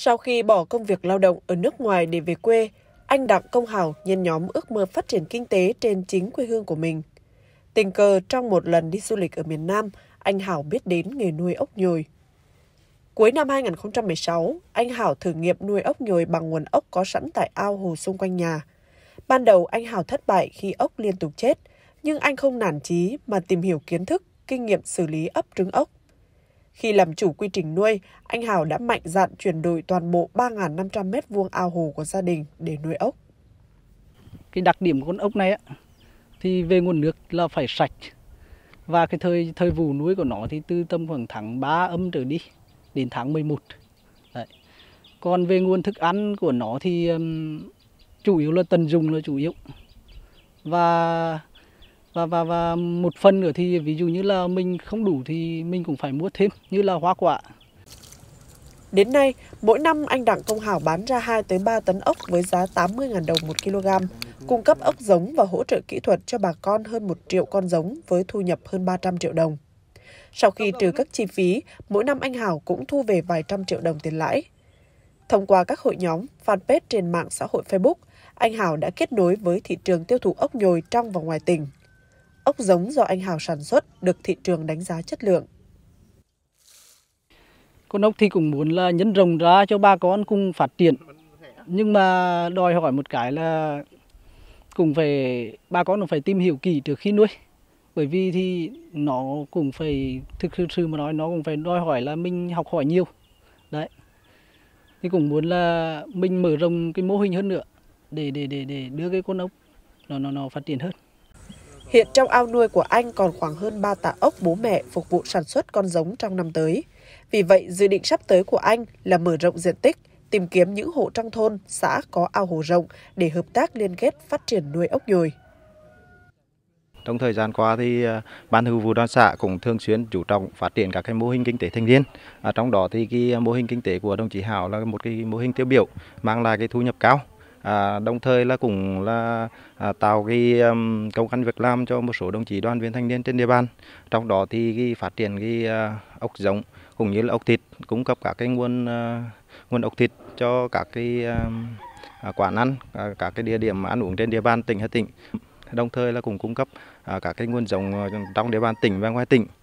Sau khi bỏ công việc lao động ở nước ngoài để về quê, anh Đặng Công Hảo nhân nhóm ước mơ phát triển kinh tế trên chính quê hương của mình. Tình cờ trong một lần đi du lịch ở miền Nam, anh Hảo biết đến nghề nuôi ốc nhồi. Cuối năm 2016, anh Hảo thử nghiệm nuôi ốc nhồi bằng nguồn ốc có sẵn tại ao hồ xung quanh nhà. Ban đầu anh Hảo thất bại khi ốc liên tục chết, nhưng anh không nản chí mà tìm hiểu kiến thức, kinh nghiệm xử lý ấp trứng ốc. Khi làm chủ quy trình nuôi, anh Hào đã mạnh dạn chuyển đổi toàn bộ 3.500 m2 ao hồ của gia đình để nuôi ốc. Cái đặc điểm của con ốc này thì về nguồn nước là phải sạch. Và cái thời thời vụ nuôi của nó thì từ tầm khoảng tháng 3 âm trở đi đến tháng 11. Đấy. Còn về nguồn thức ăn của nó thì um, chủ yếu là tận dùng là chủ yếu. Và và và và một phần nữa thì ví dụ như là mình không đủ thì mình cũng phải mua thêm như là hoa quả. Đến nay, mỗi năm anh Đặng Công Hảo bán ra 2 tới 3 tấn ốc với giá 80.000 đồng một kg, cung cấp ốc giống và hỗ trợ kỹ thuật cho bà con hơn 1 triệu con giống với thu nhập hơn 300 triệu đồng. Sau khi trừ các chi phí, mỗi năm anh Hảo cũng thu về vài trăm triệu đồng tiền lãi. Thông qua các hội nhóm, fanpage trên mạng xã hội Facebook, anh Hảo đã kết nối với thị trường tiêu thụ ốc nhồi trong và ngoài tỉnh ốc giống do anh Hào sản xuất được thị trường đánh giá chất lượng. Con ốc thì cũng muốn là nhân rộng ra cho ba con cùng phát triển. Nhưng mà đòi hỏi một cái là cũng phải ba con cũng phải tìm hiểu kỹ trước khi nuôi. Bởi vì thì nó cũng phải thực sự, sự mà nói nó cũng phải đòi hỏi là mình học hỏi nhiều. Đấy. Thì cũng muốn là mình mở rộng cái mô hình hơn nữa để để để để đưa cái con ốc nó nó nó phát triển hơn. Hiện trong ao nuôi của anh còn khoảng hơn 3 tạ ốc bố mẹ phục vụ sản xuất con giống trong năm tới. Vì vậy, dự định sắp tới của anh là mở rộng diện tích, tìm kiếm những hộ trong thôn, xã có ao hồ rộng để hợp tác liên kết phát triển nuôi ốc nhồi. Trong thời gian qua thì à, ban thường vụ đoàn xã cũng thường xuyên chủ trọng phát triển các cái mô hình kinh tế thanh niên. À, trong đó thì cái mô hình kinh tế của đồng chí Hảo là một cái mô hình tiêu biểu mang lại cái thu nhập cao à, đồng thời là cũng là à, tạo cái um, công ăn việc làm cho một số đồng chí đoàn viên thanh niên trên địa bàn trong đó thì cái phát triển cái à, ốc giống cũng như là ốc thịt cung cấp các cái nguồn à, nguồn ốc thịt cho các cái à, à quán ăn à, các cái địa điểm ăn uống trên địa bàn tỉnh hà tĩnh đồng thời là cũng cung cấp à, các cái nguồn giống ờ, trong địa bàn tỉnh và ngoài tỉnh